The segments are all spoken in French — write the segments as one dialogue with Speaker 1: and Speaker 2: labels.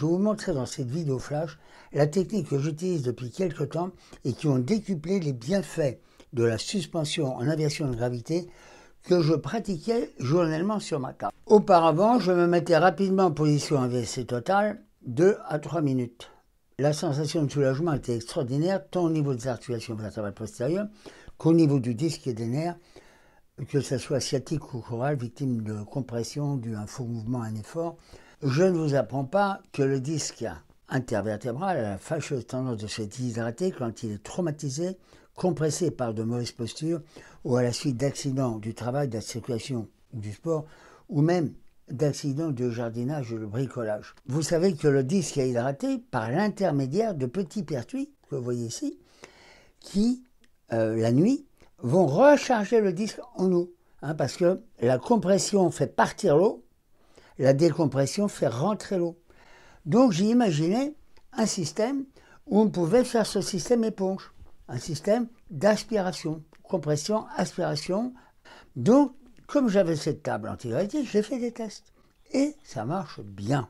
Speaker 1: Je vais vous montrer dans cette vidéo flash la technique que j'utilise depuis quelques temps et qui ont décuplé les bienfaits de la suspension en aviation de gravité que je pratiquais journellement sur ma carte. Auparavant, je me mettais rapidement en position VSC totale, 2 à 3 minutes. La sensation de soulagement était extraordinaire, tant au niveau des articulations vertébrales postérieures qu'au niveau du disque et des nerfs, que ce soit sciatique ou choral, victime de compression, à un faux mouvement, un effort. Je ne vous apprends pas que le disque intervertébral a la fâcheuse tendance de se déshydrater quand il est traumatisé, compressé par de mauvaises postures ou à la suite d'accidents du travail, de la circulation du sport, ou même d'accidents de jardinage ou de bricolage. Vous savez que le disque est hydraté par l'intermédiaire de petits pertuis, que vous voyez ici, qui, euh, la nuit, vont recharger le disque en eau. Hein, parce que la compression fait partir l'eau la décompression fait rentrer l'eau. Donc j'ai imaginé un système où on pouvait faire ce système éponge, un système d'aspiration, compression, aspiration. Donc, comme j'avais cette table anti j'ai fait des tests. Et ça marche bien.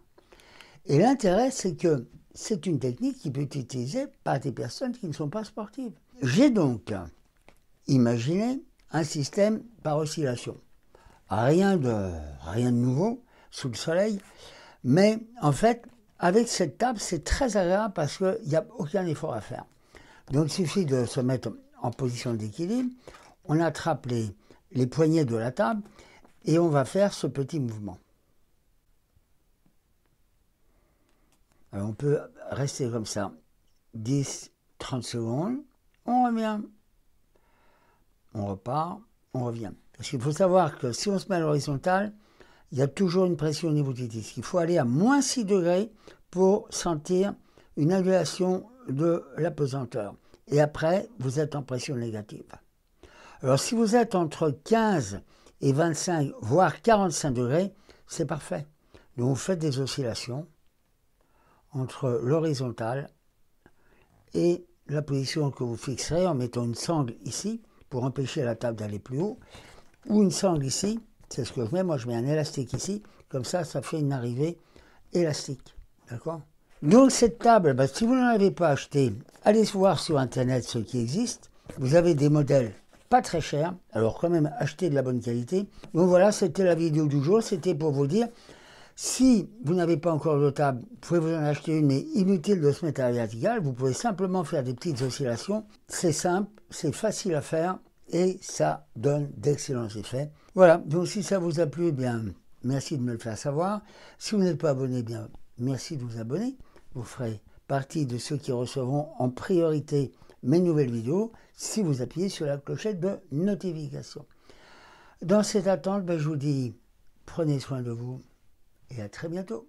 Speaker 1: Et l'intérêt, c'est que c'est une technique qui peut être utilisée par des personnes qui ne sont pas sportives. J'ai donc imaginé un système par oscillation. Rien de, rien de nouveau, sous le soleil. Mais en fait, avec cette table, c'est très agréable parce qu'il n'y a aucun effort à faire. Donc il suffit de se mettre en position d'équilibre, on attrape les, les poignets de la table et on va faire ce petit mouvement. on peut rester comme ça 10, 30 secondes, on revient, on repart, on revient. Parce qu'il faut savoir que si on se met à l'horizontale, il y a toujours une pression au niveau du disque. Il faut aller à moins 6 degrés pour sentir une annulation de la pesanteur. Et après, vous êtes en pression négative. Alors si vous êtes entre 15 et 25, voire 45 degrés, c'est parfait. Donc vous faites des oscillations entre l'horizontale et la position que vous fixerez en mettant une sangle ici pour empêcher la table d'aller plus haut, ou une sangle ici c'est ce que je mets. Moi, je mets un élastique ici. Comme ça, ça fait une arrivée élastique. D'accord Donc, cette table, bah, si vous n'en avez pas acheté, allez voir sur Internet ce qui existe. Vous avez des modèles pas très chers. Alors, quand même, achetez de la bonne qualité. Donc, voilà, c'était la vidéo du jour. C'était pour vous dire si vous n'avez pas encore de table, vous pouvez vous en acheter une, mais inutile de se mettre à la verticale. Vous pouvez simplement faire des petites oscillations. C'est simple, c'est facile à faire et ça donne d'excellents effets. Voilà, donc si ça vous a plu, eh bien merci de me le faire savoir. Si vous n'êtes pas abonné, eh bien merci de vous abonner. Vous ferez partie de ceux qui recevront en priorité mes nouvelles vidéos si vous appuyez sur la clochette de notification. Dans cette attente, ben, je vous dis prenez soin de vous et à très bientôt.